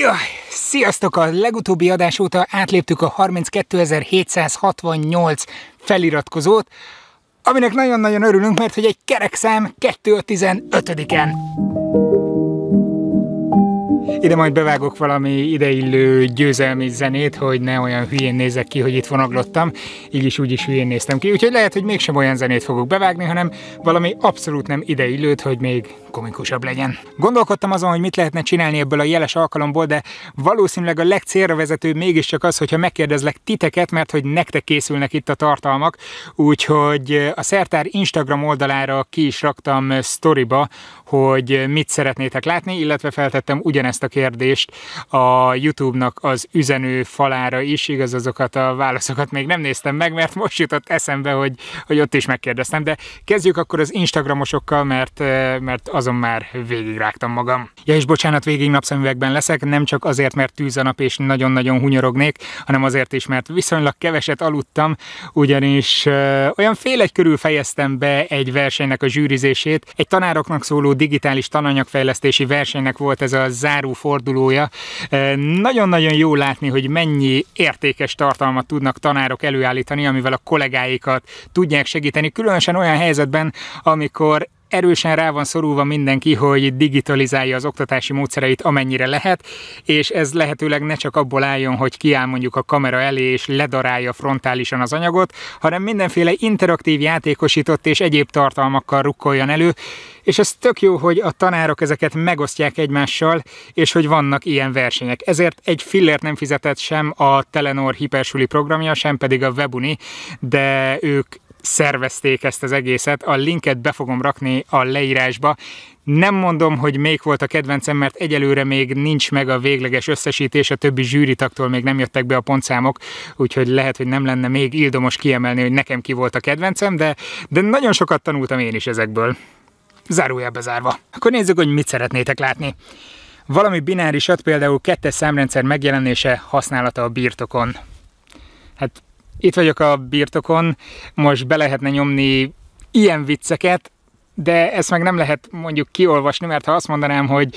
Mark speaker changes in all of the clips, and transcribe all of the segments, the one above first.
Speaker 1: Jaj, sziasztok! A legutóbbi adás óta átléptük a 32.768 feliratkozót, aminek nagyon-nagyon örülünk, mert hogy egy kerekszám 215 en Ide majd bevágok valami ideillő győzelmi zenét, hogy ne olyan hülyén nézek ki, hogy itt vonaglottam. Így is úgy is hülyén néztem ki. Úgyhogy lehet, hogy mégsem olyan zenét fogok bevágni, hanem valami abszolút nem ideillőt, hogy még komikusabb legyen. Gondolkodtam azon, hogy mit lehetne csinálni ebből a jeles alkalomból, de valószínűleg a legcélra vezetőbb mégiscsak az, hogyha megkérdezlek titeket, mert hogy nektek készülnek itt a tartalmak, úgyhogy eh, a Szertár Instagram oldalára ki is raktam eh, storyba, hogy eh, mit szeretnétek látni, illetve feltettem ugyanezt a kérdést a YouTube-nak az üzenő falára is, igaz azokat a válaszokat még nem néztem meg, mert most jutott eszembe, hogy, hogy ott is megkérdeztem, de kezdjük akkor az Instagramosokkal, mert, mert az azon már végigrágtam magam. Ja és bocsánat, végig napszemüvegben leszek, nem csak azért, mert tűz a nap és nagyon-nagyon hunyorognék, hanem azért is, mert viszonylag keveset aludtam, ugyanis ö, olyan fél egy körül fejeztem be egy versenynek a zsűrizését. Egy tanároknak szóló digitális tananyagfejlesztési versenynek volt ez a záró fordulója. Nagyon-nagyon jó látni, hogy mennyi értékes tartalmat tudnak tanárok előállítani, amivel a kollégáikat tudják segíteni, különösen olyan helyzetben, amikor erősen rá van szorulva mindenki, hogy digitalizálja az oktatási módszereit amennyire lehet, és ez lehetőleg ne csak abból álljon, hogy kiáll mondjuk a kamera elé és ledarálja frontálisan az anyagot, hanem mindenféle interaktív játékosított és egyéb tartalmakkal rukkoljon elő, és ez tök jó, hogy a tanárok ezeket megosztják egymással, és hogy vannak ilyen versenyek. Ezért egy fillért nem fizetett sem a Telenor hipersuli programja, sem pedig a Webuni, de ők szervezték ezt az egészet. A linket be fogom rakni a leírásba. Nem mondom, hogy még volt a kedvencem, mert egyelőre még nincs meg a végleges összesítés, a többi zsűritaktól még nem jöttek be a pontszámok, úgyhogy lehet, hogy nem lenne még ildomos kiemelni, hogy nekem ki volt a kedvencem, de, de nagyon sokat tanultam én is ezekből. Zárójelbe zárva. Akkor nézzük, hogy mit szeretnétek látni. Valami binárisat, például kettes számrendszer megjelenése, használata a birtokon. Hát itt vagyok a birtokon, most be lehetne nyomni ilyen vicceket, de ezt meg nem lehet mondjuk kiolvasni, mert ha azt mondanám, hogy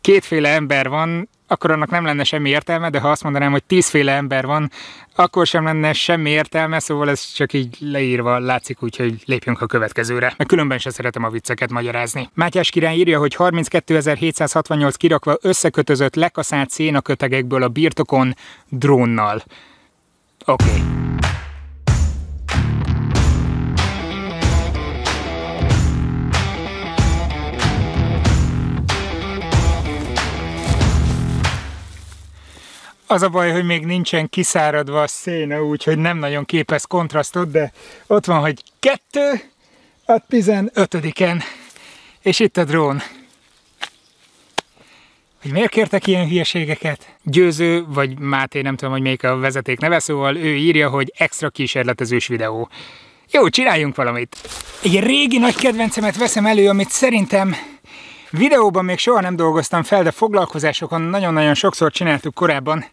Speaker 1: kétféle ember van, akkor annak nem lenne semmi értelme, de ha azt mondanám, hogy tízféle ember van, akkor sem lenne semmi értelme, szóval ez csak így leírva látszik, úgyhogy lépjünk a következőre. Meg különben sem szeretem a vicceket magyarázni. Mátyás király írja, hogy 32.768 kirakva összekötözött lekaszált szénakötegekből a birtokon drónnal. Oké. Okay. Az a baj, hogy még nincsen kiszáradva a széna, úgyhogy nem nagyon képez kontrasztot, de ott van, hogy kettő a 15-en, és itt a drón. Hogy miért kértek ilyen hülyeségeket? Győző, vagy Máté, nem tudom, hogy melyik a vezeték neve, szóval ő írja, hogy extra kísérletezős videó. Jó, csináljunk valamit! Egy régi nagy kedvencemet veszem elő, amit szerintem Videóban még soha nem dolgoztam fel, de foglalkozásokon nagyon-nagyon sokszor csináltuk korábban.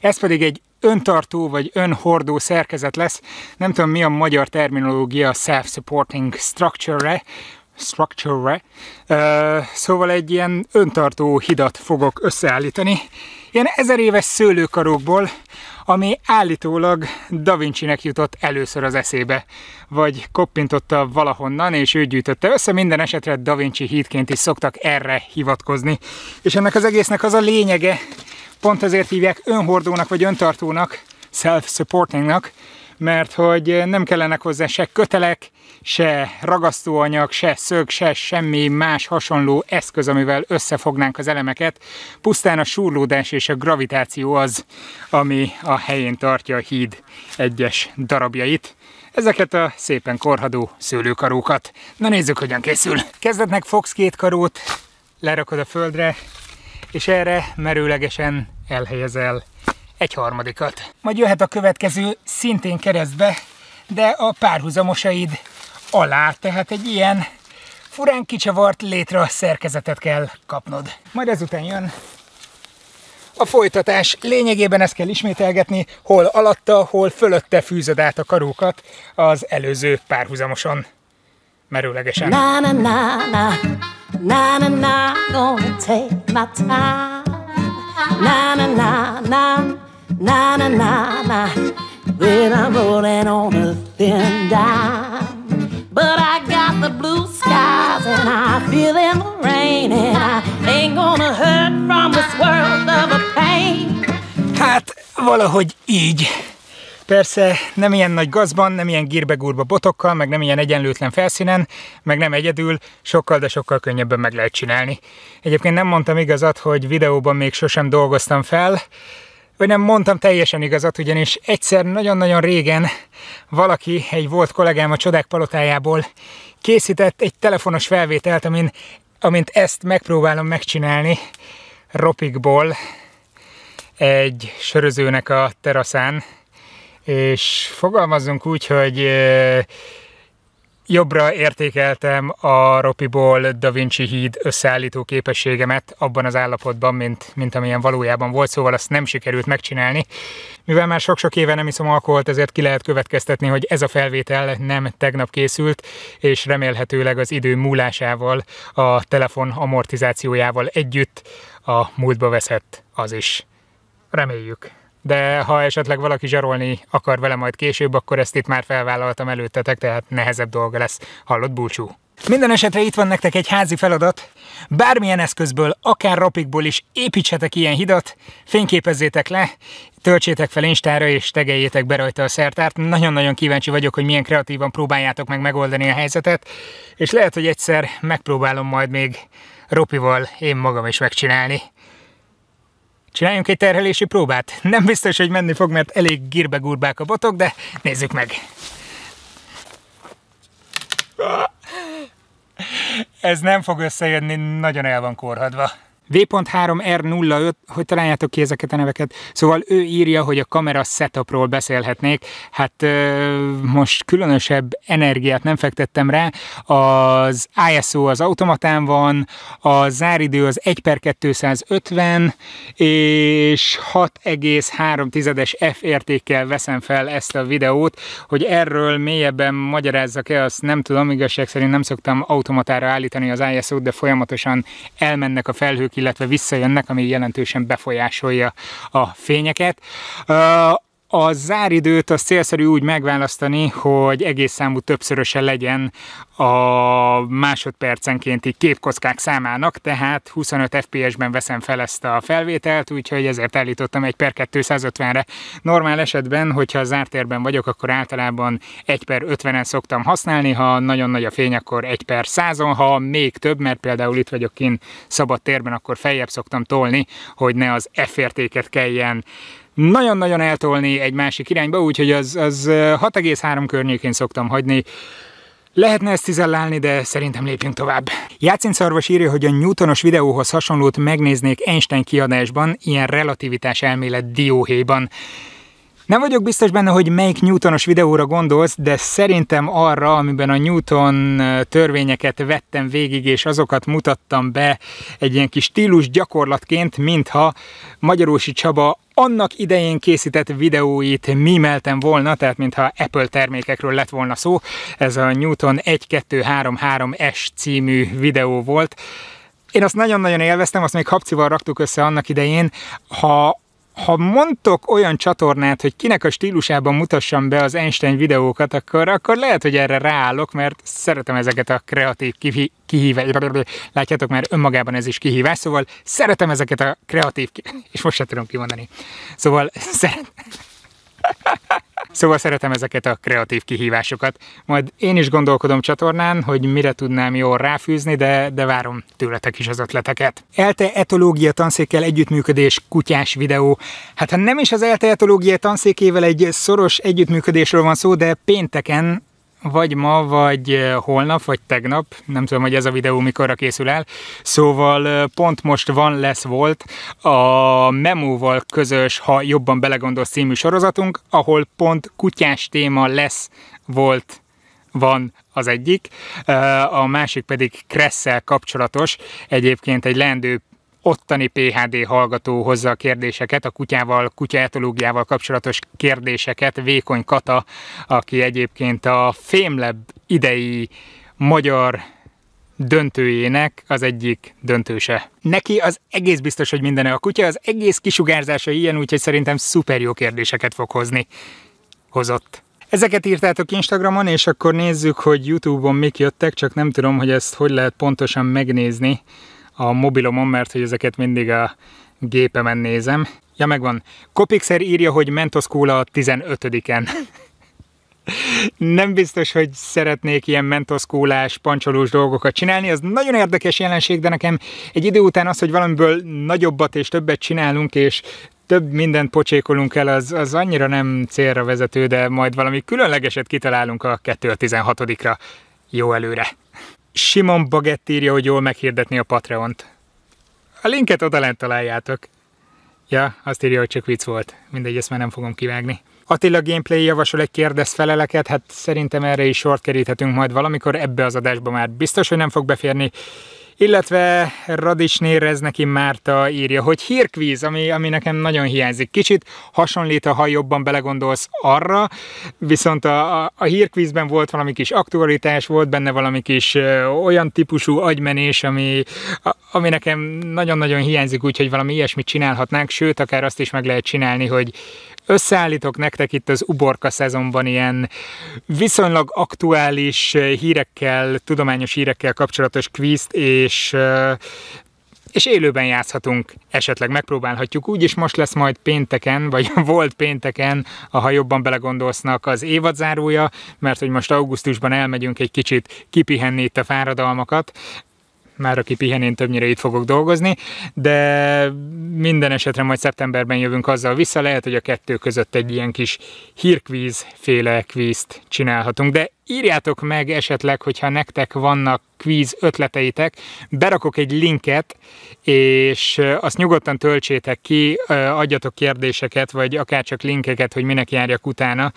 Speaker 1: Ez pedig egy öntartó vagy önhordó szerkezet lesz. Nem tudom mi a magyar terminológia self-supporting structure-re, structure-re. Uh, szóval egy ilyen öntartó hidat fogok összeállítani. Ilyen ezer éves szőlőkarokból, ami állítólag Da Vinci-nek jutott először az eszébe, vagy koppintotta valahonnan, és ő gyűjtötte össze, minden esetre Da Vinci hídként is szoktak erre hivatkozni. És ennek az egésznek az a lényege, pont ezért hívják önhordónak vagy öntartónak, self-supportingnak, mert hogy eh, nem kellenek hozzá se kötelek, se ragasztóanyag, se szög, se semmi más hasonló eszköz, amivel összefognánk az elemeket. Pusztán a súrlódás és a gravitáció az, ami a helyén tartja a híd egyes darabjait ezeket a szépen korhadó szőlőkarókat. Na nézzük, hogyan készül. Kezdetnek fogsz két karót, lerakod a földre, és erre merőlegesen elhelyezel egy harmadikat. Majd jöhet a következő szintén keresztbe, de a párhuzamosaid alá, tehát egy ilyen furán kicsavart létre szerkezetet kell kapnod. Majd ezután jön a folytatás. Lényegében ezt kell ismételgetni, hol alatta, hol fölötte fűzöd át a karókat az előző párhuzamoson. Merőlegesen. Na, na, na, na. Na na na, gonna take my time. Na na na na na na na na. When I'm rolling on a thin dime, but I got the blue skies and I feel in the rain, and I ain't gonna hurt from this world of a pain. Hát valahogy így. Persze nem ilyen nagy gazban, nem ilyen gírbegúrba botokkal, meg nem ilyen egyenlőtlen felszínen, meg nem egyedül, sokkal, de sokkal könnyebben meg lehet csinálni. Egyébként nem mondtam igazat, hogy videóban még sosem dolgoztam fel, vagy nem mondtam teljesen igazat, ugyanis egyszer nagyon-nagyon régen valaki, egy volt kollégám a Csodák Palotájából készített egy telefonos felvételt, amin, amint ezt megpróbálom megcsinálni ropikból egy sörözőnek a teraszán, és fogalmazzunk úgy, hogy jobbra értékeltem a Ropiból Da Vinci híd összeállító képességemet abban az állapotban, mint, mint amilyen valójában volt, szóval azt nem sikerült megcsinálni. Mivel már sok-sok éve nem iszom alkoholt, ezért ki lehet következtetni, hogy ez a felvétel nem tegnap készült, és remélhetőleg az idő múlásával, a telefon amortizációjával együtt a múltba veszett az is. Reméljük de ha esetleg valaki zsarolni akar vele majd később, akkor ezt itt már felvállaltam előttetek, tehát nehezebb dolga lesz. Hallott búcsú? Minden esetre itt van nektek egy házi feladat. Bármilyen eszközből, akár rapikból is építsetek ilyen hidat, fényképezzétek le, töltsétek fel Instára és tegeljétek be rajta a szertárt. Nagyon-nagyon kíváncsi vagyok, hogy milyen kreatívan próbáljátok meg megoldani a helyzetet, és lehet, hogy egyszer megpróbálom majd még ropival én magam is megcsinálni. Csináljunk egy terhelési próbát. Nem biztos, hogy menni fog, mert elég gírbegurbák a botok, de nézzük meg. Ez nem fog összejönni, nagyon el van korhadva. V.3R05, hogy találjátok ki ezeket a neveket. Szóval ő írja, hogy a kamera setupról beszélhetnék. Hát most különösebb energiát nem fektettem rá. Az ISO az automatán van, a záridő az 1 per 250, és 6,3-es F értékkel veszem fel ezt a videót, hogy erről mélyebben magyarázzak-e, azt nem tudom, igazság szerint nem szoktam automatára állítani az ISO-t, de folyamatosan elmennek a felhők illetve visszajönnek, ami jelentősen befolyásolja a fényeket. A záridőt az célszerű úgy megválasztani, hogy egész számú többszöröse legyen a másodpercenkénti képkockák számának, tehát 25 FPS-ben veszem fel ezt a felvételt, úgyhogy ezért állítottam egy per 250-re. Normál esetben, hogyha zártérben vagyok, akkor általában 1 per 50-en szoktam használni, ha nagyon nagy a fény, akkor 1 per 100-on, ha még több, mert például itt vagyok kint szabad térben, akkor feljebb szoktam tolni, hogy ne az F értéket kelljen nagyon-nagyon eltolni egy másik irányba, úgyhogy az, az 6,3 környékén szoktam hagyni. Lehetne ezt tizellálni, de szerintem lépjünk tovább. Játszint Szarvas írja, hogy a Newtonos videóhoz hasonlót megnéznék Einstein kiadásban, ilyen relativitás elmélet dióhéjban. Nem vagyok biztos benne, hogy melyik Newtonos videóra gondolsz, de szerintem arra, amiben a Newton törvényeket vettem végig, és azokat mutattam be egy ilyen kis stílus gyakorlatként, mintha Magyarósi Csaba annak idején készített videóit mimeltem volna, tehát mintha Apple termékekről lett volna szó. Ez a Newton 1233S című videó volt. Én azt nagyon-nagyon élveztem, azt még hapcival raktuk össze annak idején. Ha ha mondtok olyan csatornát, hogy kinek a stílusában mutassam be az Einstein videókat, akkor, akkor lehet, hogy erre ráállok, mert szeretem ezeket a kreatív kihívásokat. Látjátok, mert önmagában ez is kihívás, szóval szeretem ezeket a kreatív... És most se tudom kimondani. Szóval szeretem... Szóval szeretem ezeket a kreatív kihívásokat. Majd én is gondolkodom csatornán, hogy mire tudnám jól ráfűzni, de, de várom tőletek is az ötleteket. ELTE etológia tanszékkel együttműködés kutyás videó. Hát ha nem is az ELTE etológia tanszékével egy szoros együttműködésről van szó, de pénteken vagy ma, vagy holnap, vagy tegnap, nem tudom, hogy ez a videó mikorra készül el, szóval pont most van, lesz, volt a Memóval közös, ha jobban belegondolsz című sorozatunk, ahol pont kutyás téma lesz, volt, van az egyik, a másik pedig Kresszel kapcsolatos, egyébként egy leendő ottani PHD hallgató hozza a kérdéseket, a kutyával, kutyaetológiával kapcsolatos kérdéseket. Vékony Kata, aki egyébként a Fémleb idei magyar döntőjének az egyik döntőse. Neki az egész biztos, hogy minden a kutya, az egész kisugárzása ilyen, úgyhogy szerintem szuper jó kérdéseket fog hozni. Hozott. Ezeket írtátok Instagramon, és akkor nézzük, hogy Youtube-on mik jöttek, csak nem tudom, hogy ezt hogy lehet pontosan megnézni a mobilomon, mert hogy ezeket mindig a gépemen nézem. Ja, megvan. Kopixer írja, hogy Mentos a 15-en. Nem biztos, hogy szeretnék ilyen mentoszkólás, pancsolós dolgokat csinálni, az nagyon érdekes jelenség, de nekem egy idő után az, hogy valamiből nagyobbat és többet csinálunk, és több mindent pocsékolunk el, az, az annyira nem célra vezető, de majd valami különlegeset kitalálunk a 2016-ra. Jó előre! Simon Bagett írja, hogy jól meghirdetni a Patreont. A linket odalent találjátok. Ja, azt írja, hogy csak vicc volt. Mindegy, ezt már nem fogom kivágni. Attila Gameplay javasol egy kérdez feleleket, hát szerintem erre is sort keríthetünk majd valamikor ebbe az adásba már biztos, hogy nem fog beférni. Illetve Radicsné neki Márta írja, hogy hírkvíz, ami, ami nekem nagyon hiányzik. Kicsit hasonlít, ha jobban belegondolsz arra, viszont a, a, a hírkvízben volt valami kis aktualitás, volt benne valami kis ö, olyan típusú agymenés, ami, a, ami nekem nagyon-nagyon hiányzik, úgyhogy valami ilyesmit csinálhatnánk, sőt, akár azt is meg lehet csinálni, hogy összeállítok nektek itt az uborka szezonban ilyen viszonylag aktuális hírekkel, tudományos hírekkel kapcsolatos kvízt, és és élőben játszhatunk, esetleg megpróbálhatjuk úgy, is most lesz majd pénteken, vagy volt pénteken, a, ha jobban belegondolsznak az évadzárója, mert hogy most augusztusban elmegyünk egy kicsit kipihenni itt a fáradalmakat, már aki pihen, én többnyire itt fogok dolgozni, de minden esetre majd szeptemberben jövünk azzal vissza, lehet, hogy a kettő között egy ilyen kis hírkvíz féle kvízt csinálhatunk, de írjátok meg esetleg, hogyha nektek vannak kvíz ötleteitek, berakok egy linket, és azt nyugodtan töltsétek ki, adjatok kérdéseket, vagy akár csak linkeket, hogy minek járjak utána,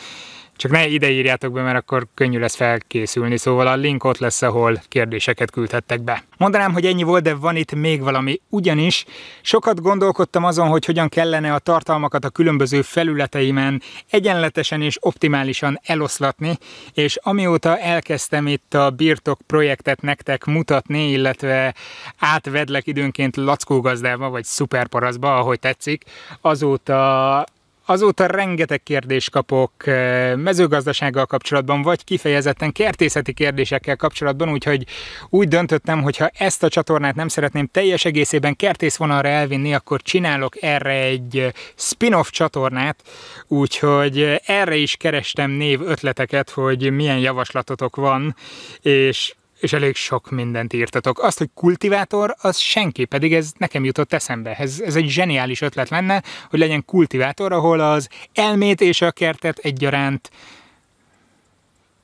Speaker 1: csak ne ide írjátok be, mert akkor könnyű lesz felkészülni, szóval a link ott lesz, ahol kérdéseket küldhettek be. Mondanám, hogy ennyi volt, de van itt még valami, ugyanis sokat gondolkodtam azon, hogy hogyan kellene a tartalmakat a különböző felületeimen egyenletesen és optimálisan eloszlatni, és amióta elkezdtem itt a Birtok projektet nektek mutatni, illetve átvedlek időnként Lackó gazdába, vagy szuperparaszba, ahogy tetszik, azóta Azóta rengeteg kérdést kapok eh, mezőgazdasággal kapcsolatban, vagy kifejezetten kertészeti kérdésekkel kapcsolatban, úgyhogy úgy döntöttem, hogy ha ezt a csatornát nem szeretném teljes egészében kertészvonalra elvinni, akkor csinálok erre egy eh, spin-off csatornát, úgyhogy eh, erre is kerestem név ötleteket, hogy milyen javaslatotok van, és és elég sok mindent írtatok. Azt, hogy kultivátor, az senki, pedig ez nekem jutott eszembe. Ez, ez egy zseniális ötlet lenne, hogy legyen kultivátor, ahol az elmét és a kertet egyaránt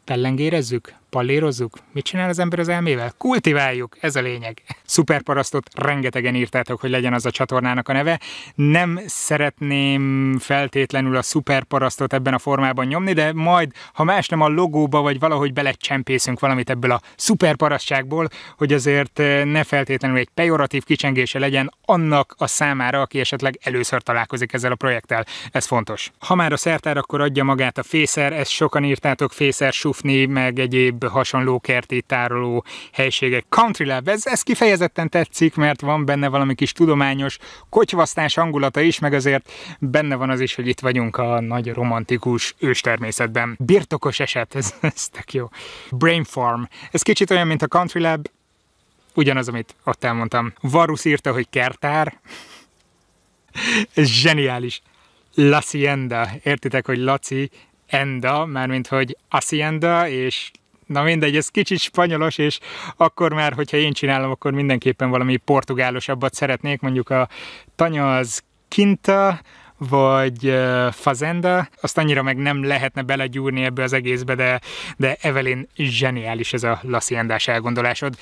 Speaker 1: pellengérezzük? Pallérozzuk? Mit csinál az ember az elmével? Kultiváljuk, ez a lényeg. Szuperparasztot rengetegen írtátok, hogy legyen az a csatornának a neve. Nem szeretném feltétlenül a szuperparasztot ebben a formában nyomni, de majd, ha más nem a logóba, vagy valahogy belecsempészünk valamit ebből a szuperparasztságból, hogy azért eh, ne feltétlenül egy pejoratív kicsengése legyen annak a számára, aki esetleg először találkozik ezzel a projekttel. Ez fontos. Ha már a szertár, akkor adja magát a fészer, ezt sokan írtátok, fészer, sufni, meg egyéb hasonló kertét tároló helységek. Country Lab, ez, ez kifejezetten tetszik, mert van benne valami kis tudományos kocsvasztás hangulata is, meg azért benne van az is, hogy itt vagyunk a nagy romantikus őstermészetben. Birtokos eset, ez, ez tök jó. Brain Farm, ez kicsit olyan, mint a Country Lab, ugyanaz, amit ott elmondtam. Varus írta, hogy kertár. ez zseniális. Lacienda. Értitek, hogy Laci enda, mármint hogy asienda és Na mindegy, ez kicsit spanyolos, és akkor már, hogyha én csinálom, akkor mindenképpen valami portugálosabbat szeretnék, mondjuk a tanya az kinta, vagy Fazenda, azt annyira meg nem lehetne belegyúrni ebbe az egészbe, de, de Evelyn zseniális ez a laciendás elgondolásod.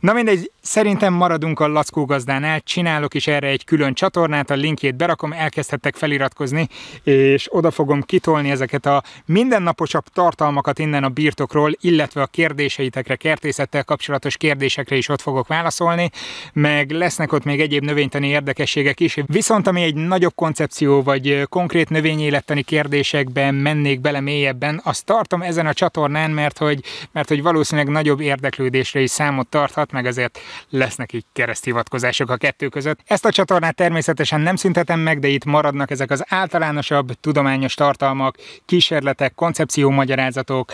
Speaker 1: Na mindegy, szerintem maradunk a Lackó gazdánál, csinálok is erre egy külön csatornát, a linkjét berakom, elkezdhettek feliratkozni, és oda fogom kitolni ezeket a mindennaposabb tartalmakat innen a birtokról, illetve a kérdéseitekre, kertészettel kapcsolatos kérdésekre is ott fogok válaszolni, meg lesznek ott még egyéb növénytani érdekességek is, viszont ami egy nagyobb koncepció, vagy konkrét növényélettani kérdésekben mennék bele mélyebben, azt tartom ezen a csatornán, mert hogy, mert hogy valószínűleg nagyobb érdeklődésre is számot tarthat, meg azért lesznek így kereszthivatkozások a kettő között. Ezt a csatornát természetesen nem szüntetem meg, de itt maradnak ezek az általánosabb tudományos tartalmak, kísérletek, magyarázatok,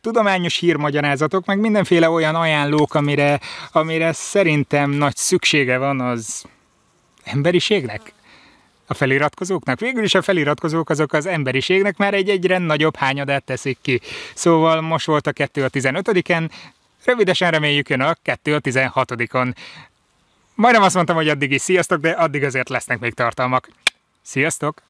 Speaker 1: tudományos hírmagyarázatok, meg mindenféle olyan ajánlók, amire, amire szerintem nagy szüksége van az emberiségnek? a feliratkozóknak. Végül is a feliratkozók azok az emberiségnek már egy egyre nagyobb hányadát teszik ki. Szóval most volt a 2 a 15-en, rövidesen reméljük jön a 2 a 16-on. Majdnem azt mondtam, hogy addig is sziasztok, de addig azért lesznek még tartalmak. Sziasztok!